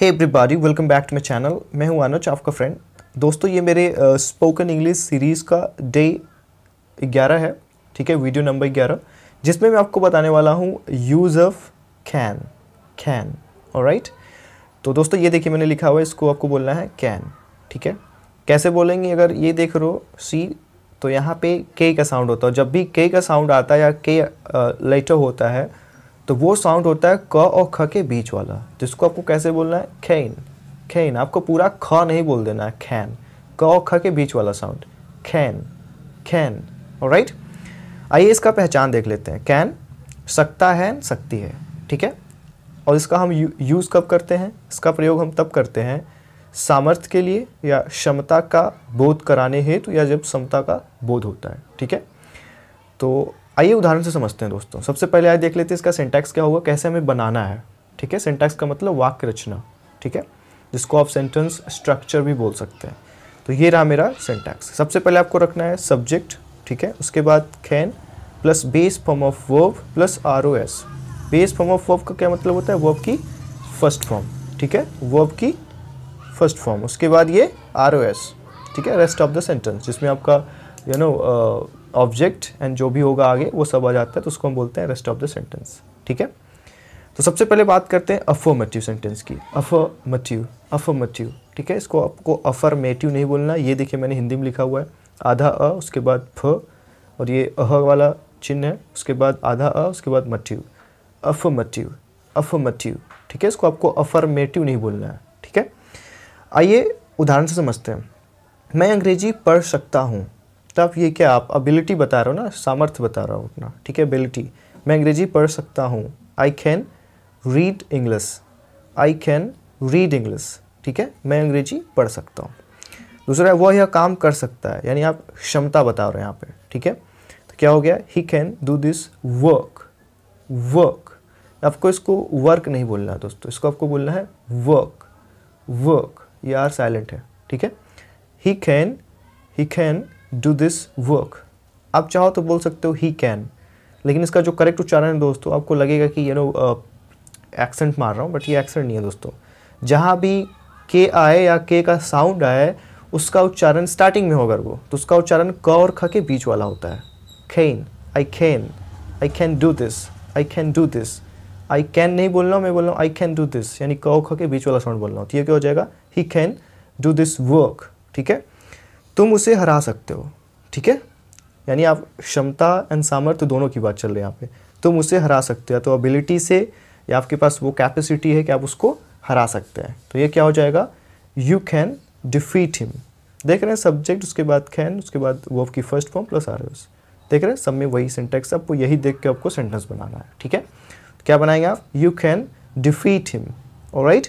hey everybody welcome back to my channel मैं हूं अनुज आपका फ्रेंड दोस्तों ये मेरे स्पोकन इंग्लिश सीरीज़ का डे ग्यारह है ठीक है वीडियो नंबर ग्यारह जिसमें मैं आपको बताने वाला हूँ use of can can right तो दोस्तों ये देखिए मैंने लिखा हुआ है इसको आपको बोलना है कैन ठीक है कैसे बोलेंगे अगर ये देख रो सी तो यहाँ पे के का साउंड होता है जब भी के का साउंड आता है या के लेटर होता है तो वो साउंड होता है क और ख के बीच वाला जिसको आपको कैसे बोलना है खैन खैन आपको पूरा ख नहीं बोल देना है खैन क और ख के बीच वाला साउंड खैन खैन राइट आइए इसका पहचान देख लेते हैं कैन सकता है सकती है ठीक है और इसका हम यू, यूज़ कब करते हैं इसका प्रयोग हम तब करते हैं सामर्थ्य के लिए या क्षमता का बोध कराने हेतु या जब क्षमता का बोध होता है ठीक है तो आइए उदाहरण से समझते हैं दोस्तों सबसे पहले आज देख लेते हैं इसका सेंटैक्स क्या होगा कैसे हमें बनाना है ठीक है सेंटैक्स का मतलब वाक्य रचना ठीक है जिसको आप सेंटेंस स्ट्रक्चर भी बोल सकते हैं तो ये रहा मेरा सेंटैक्स सबसे पहले आपको रखना है सब्जेक्ट ठीक है उसके बाद can plus base form of verb plus R O S base form of verb का क्या मतलब होता है वर्ब की फर्स्ट फॉर्म ठीक है वर्ब की फर्स्ट फॉर्म उसके बाद ये आर ओ एस ठीक है रेस्ट ऑफ द सेंटेंस जिसमें आपका यू नो ऑब्जेक्ट एंड जो भी होगा आगे वो सब आ जाता है तो उसको हम बोलते हैं रेस्ट ऑफ द सेंटेंस ठीक है तो सबसे पहले बात करते हैं अफर्मेटिव सेंटेंस की अफर्मेटिव अफर्मेटिव ठीक है इसको आपको अफर्मेटिव नहीं बोलना ये देखिए मैंने हिंदी में लिखा हुआ है आधा अ उसके बाद फ और ये अह वाला चिन्ह है उसके बाद आधा अ उसके बाद मट्यू अफर्मेटिव अफर्मेटिव ठीक है इसको आपको अफर्मेटिव नहीं बोलना है ठीक है आइए उदाहरण से समझते हैं मैं अंग्रेजी पढ़ सकता हूँ स्टाफ ये क्या आप अबिलिटी बता रहे हो ना सामर्थ्य बता रहा हूँ अपना ठीक है अबिलिटी मैं अंग्रेजी पढ़ सकता हूँ I can read English I can read English ठीक है मैं अंग्रेजी पढ़ सकता हूँ दूसरा वह यह काम कर सकता है यानी आप क्षमता बता रहे हैं यहाँ पे ठीक है तो क्या हो गया he can do this work work आपको इसको वर्क नहीं बोलना है दोस्तों इसको आपको बोलना है वर्क वर्क ये आर साइलेंट है ठीक है he can he can do this work आप चाहो तो बोल सकते हो ही कैन लेकिन इसका जो करेक्ट उच्चारण है दोस्तों आपको लगेगा कि यू नो एक्सेंट मार रहा हूँ बट ये एक्सेंट नहीं है दोस्तों जहाँ भी के आए या के का साउंड आए उसका उच्चारण स्टार्टिंग में होगा वो तो उसका उच्चारण क और ख के बीच वाला होता है can I can I can do this I can do this I can नहीं बोल रहा हूँ मैं बोल रहा हूँ आई कैन डू दिस यानी क और ख के बीच वाला साउंड बोल रहा हूँ तो ये क्या हो जाएगा he can do this work ठीक है तुम उसे हरा सकते हो ठीक है यानी आप क्षमता एंड सामर्थ्य दोनों की बात चल रही है यहाँ पे तुम उसे हरा सकते हो तो अबिलिटी से या आपके पास वो कैपेसिटी है कि आप उसको हरा सकते हैं तो ये क्या हो जाएगा यू कैन डिफीट हिम देख रहे हैं सब्जेक्ट उसके बाद कैन उसके बाद वो की फर्स्ट फॉर्म प्लस आर देख रहे हैं सब में वही सेंटेक्स आपको यही देख के आपको सेंटेंस बनाना है ठीक है तो क्या बनाएंगे आप यू कैन डिफीट हिम और राइट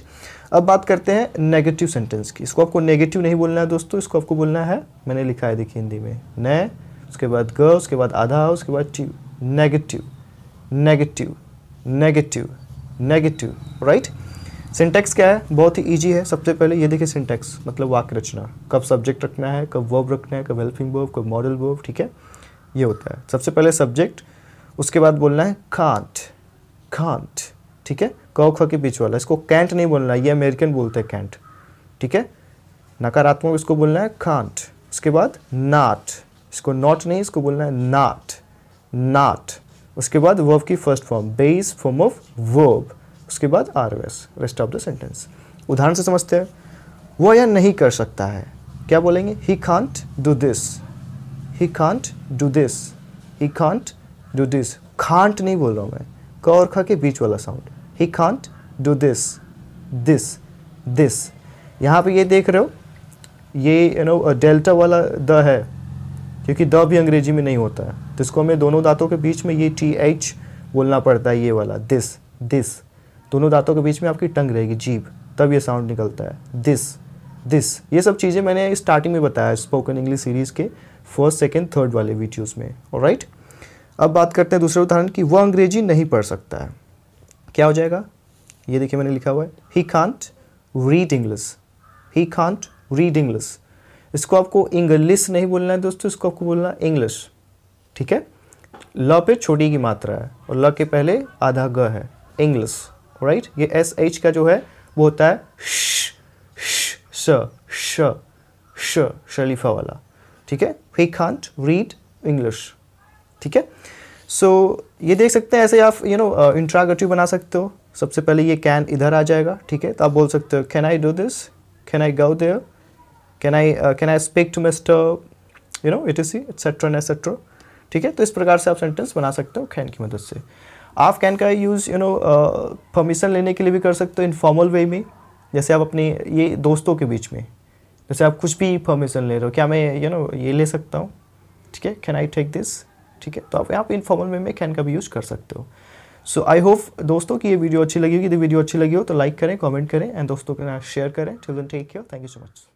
अब बात करते हैं नेगेटिव सेंटेंस की इसको आपको नेगेटिव नहीं बोलना है दोस्तों इसको आपको बोलना है मैंने लिखा है देखिए हिंदी में न उसके बाद ग उसके बाद आधा उसके बाद two negative negative negative negative right syntax क्या है बहुत ही ईजी है सबसे पहले ये देखिए सिंटेक्स मतलब वाक्य रचना कब सब्जेक्ट रखना है कब वर्ब रखना है कब हेल्पिंग वर्ब कब मॉडल वर्ब ठीक है ये होता है सबसे पहले सब्जेक्ट उसके बाद बोलना है खांट खांट ठीक है क ख के बीच वाला इसको कैंट नहीं बोलना है ये अमेरिकन बोलते हैं कैंट ठीक है नकारात्मक इसको बोलना है खांट उसके बाद नाट इसको नॉट नहीं इसको बोलना है नाट नाट उसके बाद वर्ब की first form base form of verb उसके बाद R rest of the sentence उदाहरण से समझते हैं वह यह नहीं कर सकता है क्या बोलेंगे he can't do this he can't do this he can't do this can't नहीं बोल रहा हूँ मैं क और ख के बीच वाला sound he can't do this this this यहाँ पे ये देख रहे हो ये यू नो डेल्टा वाला द है क्योंकि द भी अंग्रेजी में नहीं होता है तो इसको हमें दोनों दांतों के बीच में ये टी एच बोलना पड़ता है ये वाला दिस दिस दोनों दांतों के बीच में आपकी टंग रहेगी जीभ तब ये साउंड निकलता है दिस दिस ये सब चीज़ें मैंने स्टार्टिंग में बताया स्पोकन इंग्लिश सीरीज़ के फर्स्ट सेकेंड थर्ड वाले वीडियोज़ में और राइट अब बात करते हैं दूसरे उदाहरण की वह अंग्रेजी नहीं पढ़ सकता है क्या हो जाएगा ये देखिए मैंने लिखा हुआ है he can't read English he can't read English इसको आपको इंग्लिश नहीं बोलना है दोस्तों इसको आपको बोलना इंग्लिश ठीक है ल पे छोटी की मात्रा है और ल के पहले आधा ग है इंग्लिश राइट ये एस एच का जो है वो होता है श श श श शलीफा वाला ठीक है ही कांट रीड इंग्लिश ठीक है सो so, ये देख सकते हैं ऐसे आप यू नो इंट्रागटिव बना सकते हो सबसे पहले ये कैन इधर आ जाएगा ठीक है तो आप बोल सकते हो can I do this can I go there can I can I speak to mister you know it is C and etcetera ठीक है तो इस प्रकार से आप सेंटेंस बना सकते हो कैन की मदद से आप कैन का यूज़ यू नो परमिशन लेने के लिए भी कर सकते हो इनफॉर्मल वे में जैसे आप अपने ये दोस्तों के बीच में जैसे आप कुछ भी परमिशन ले रहे हो क्या मैं यू you नो know, ये ले सकता हूँ ठीक है कैन आई टेक दिस ठीक है तो आप यहाँ पे इनफॉर्मल वे में कैन का भी यूज़ कर सकते हो सो आई होप दोस्तों की ये वीडियो अच्छी लगी होगी यदि वीडियो अच्छी लगी हो तो लाइक करें कमेंट करें एंड दोस्तों के साथ शेयर करें children take care thank you so much